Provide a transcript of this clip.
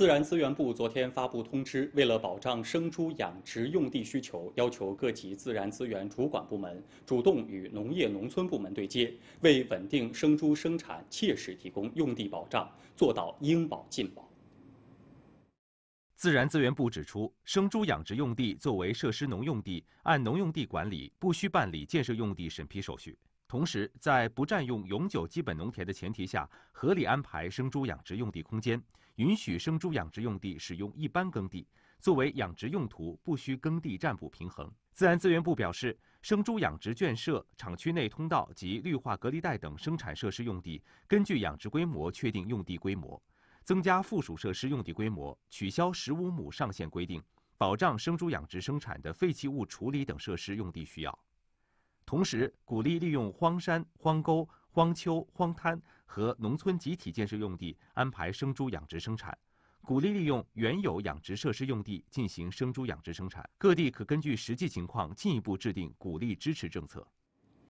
自然资源部昨天发布通知，为了保障生猪养殖用地需求，要求各级自然资源主管部门主动与农业农村部门对接，为稳定生猪生产切实提供用地保障，做到应保尽保。自然资源部指出，生猪养殖用地作为设施农用地，按农用地管理，不需办理建设用地审批手续。同时，在不占用永久基本农田的前提下，合理安排生猪养殖用地空间，允许生猪养殖用地使用一般耕地，作为养殖用途，不需耕地占补平衡。自然资源部表示，生猪养殖圈舍、厂区内通道及绿化隔离带等生产设施用地，根据养殖规模确定用地规模，增加附属设施用地规模，取消十五亩上限规定，保障生猪养殖生产的废弃物处理等设施用地需要。同时，鼓励利用荒山、荒沟、荒丘、荒滩和农村集体建设用地安排生猪养殖生产；鼓励利用原有养殖设施用地进行生猪养殖生产。各地可根据实际情况进一步制定鼓励支持政策。